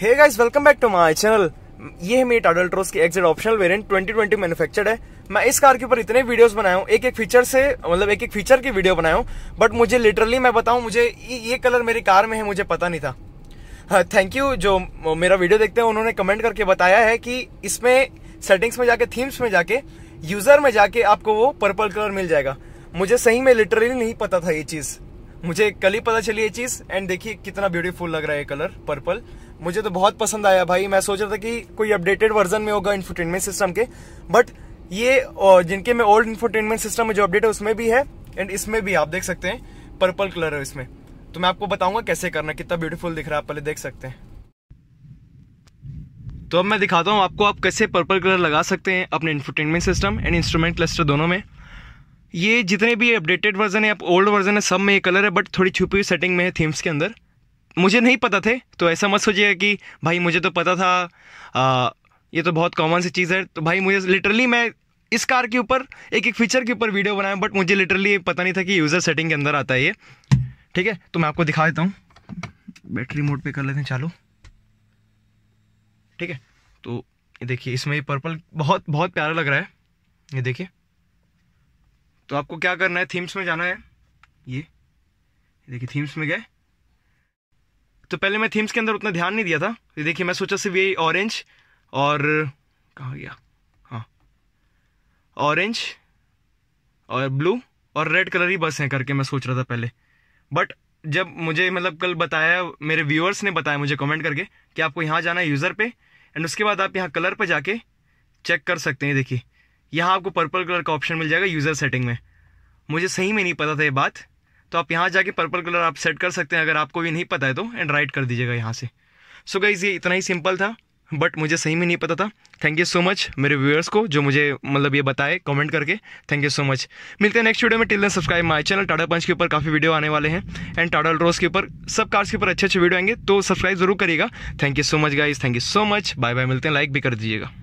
hey guys welcome back to my channel ये है met अडल्ट्रोस की एग्जिट ऑप्शनल वेरिएंट 2020 मैन्युफैक्चर्ड है मैं इस कार के ऊपर इतने वीडियोस बनाया हूँ एक एक फीचर से मतलब एक एक फीचर की वीडियो बनाया हूँ बट मुझे लिटरली मैं बताऊँ मुझे ये कलर मेरी कार में है मुझे पता नहीं था थैंक हाँ, यू जो मेरा वीडियो देखते हैं उन्होंने कमेंट करके बताया है कि इसमें सेटिंग्स में जाके थीम्स में जाके यूजर में जाके आपको वो पर्पल कलर मिल जाएगा मुझे सही में लिटरली नहीं पता था ये चीज़ मुझे कल ही पता चली ये चीज़ एंड देखिए कितना ब्यूटीफुल लग रहा है ये कलर पर्पल मुझे तो बहुत पसंद आया भाई मैं सोच रहा था कि कोई अपडेटेड वर्जन में होगा इन्फोटेनमेंट सिस्टम के बट ये जिनके में ओल्ड इन्फोटेनमेंट सिस्टम में जो अपडेट है उसमें भी है एंड इसमें भी आप देख सकते हैं पर्पल कलर है इसमें तो मैं आपको बताऊंगा कैसे करना कितना ब्यूटीफुल दिख रहा है आप पहले देख सकते हैं तो अब मैं दिखाता हूँ आपको आप कैसे पर्पल कलर लगा सकते हैं अपने infotainment system and instrument cluster दोनों में ये जितने भी अपडेटेड वर्जन है आप ओल्ड वर्जन है सब में ये कलर है बट थोड़ी छुपी हुई सेटिंग में है थीम्स के अंदर मुझे नहीं पता थे तो ऐसा मत सोचिएगा कि भाई मुझे तो पता था आ, ये तो बहुत कॉमन सी चीज़ है तो भाई मुझे लिटरली मैं इस कार के ऊपर एक एक फीचर के ऊपर वीडियो बनाया बट मुझे लिटरली पता नहीं था कि यूज़र सेटिंग के अंदर आता है ये ठीक है तो मैं आपको दिखा देता हूँ बैटरी मोड पे कर लेते हैं चालू ठीक है तो ये देखिए इसमें ये पर्पल बहुत बहुत प्यारा लग रहा है ये देखिए तो आपको क्या करना है थीम्स में जाना है ये देखिए थीम्स में गए तो पहले मैं थीम्स के अंदर उतना ध्यान नहीं दिया था ये देखिए मैं सोचा सिर्फ यही ऑरेंज और कहा गया हाँ ऑरेंज और ब्लू और रेड कलर ही बस हैं करके मैं सोच रहा था पहले बट जब मुझे मतलब कल बताया मेरे व्यूअर्स ने बताया मुझे कमेंट करके कि आपको यहाँ जाना है यूज़र पे एंड उसके बाद आप यहाँ कलर पे जाके चेक कर सकते हैं देखिए यहाँ आपको पर्पल कलर का ऑप्शन मिल जाएगा यूज़र सेटिंग में मुझे सही में नहीं पता था ये बात तो आप यहाँ जाके पर्पल कलर आप सेट कर सकते हैं अगर आपको भी नहीं पता है तो एंड राइट कर दीजिएगा यहाँ से सो so गाइज़ ये इतना ही सिंपल था बट मुझे सही में नहीं पता था थैंक यू सो मच मेरे व्यूअर्स को जो मुझे मतलब ये बताए कमेंट करके थैंक यू सो मच मिलते हैं नेक्स्ट वीडियो में till then subscribe my channel Tata Punch के ऊपर काफ़ी वीडियो आने वाले हैं एंड टाटा रोज के ऊपर सब कार्स के ऊपर अच्छे अच्छे वीडियो आएंगे तो सब्सक्राइब जरूर करिएगा thank you so much guys thank you so much bye bye मिलते हैं लाइक भी कर दीजिएगा